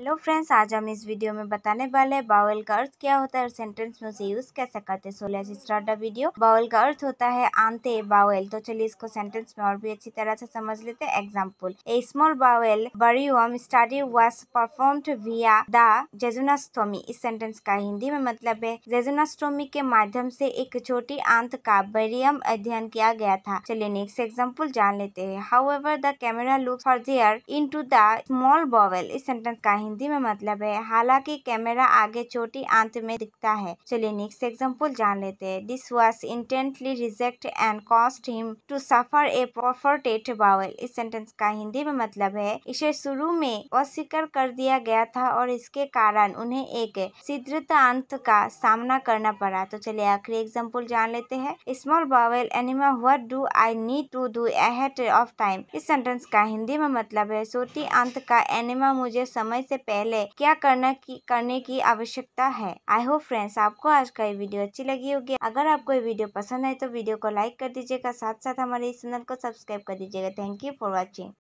hello friends आज हम इस वीडियो में बताने वाले बाउल का अर्थ क्या होता है और सेंटेंस में उसे यूज कैसे करते हैं सोलह स्टार्ट वीडियो बाउल का अर्थ होता है आंते बाउल तो चलिए इसको सेंटेंस में और भी अच्छी तरह से समझ लेते हैं example a small bowel barium study was performed via the jejunostomy इस सेंटेंस का हिंदी में मतलब है जेजुनास्टोमी के माध्यम से एक छोटी आंत का बरियम अध्ययन किया गया था चलिए नेक्स्ट एग्जाम्पल जान लेते हैं however the camera look for there in the small bowel इस सेंटेंस का हिंदी में मतलब है हालांकि कैमरा आगे छोटी अंत में दिखता है चलिए नेक्स्ट एग्जाम्पल जान लेते हैं this was intently reject and cost him to suffer a tet bowel इस सेंटेंस का हिंदी में मतलब है इसे शुरू में अस्वीकार कर दिया गया था और इसके कारण उन्हें एक सिद्धृत अंत का सामना करना पड़ा तो चलिए आखिरी एग्जाम्पल जान लेते हैं small bowel enema what do I need to do ahead of time इस सेंटेंस का हिंदी में मतलब है छोटी अंत का एनिमा मुझे समय से से पहले क्या करना की करने की आवश्यकता है आई होप फ्रेंड्स आपको आज का ये वीडियो अच्छी लगी होगी अगर आपको ये वीडियो पसंद आए तो वीडियो को लाइक कर दीजिएगा साथ साथ हमारे इस चैनल को सब्सक्राइब कर दीजिएगा थैंक यू फॉर वॉचिंग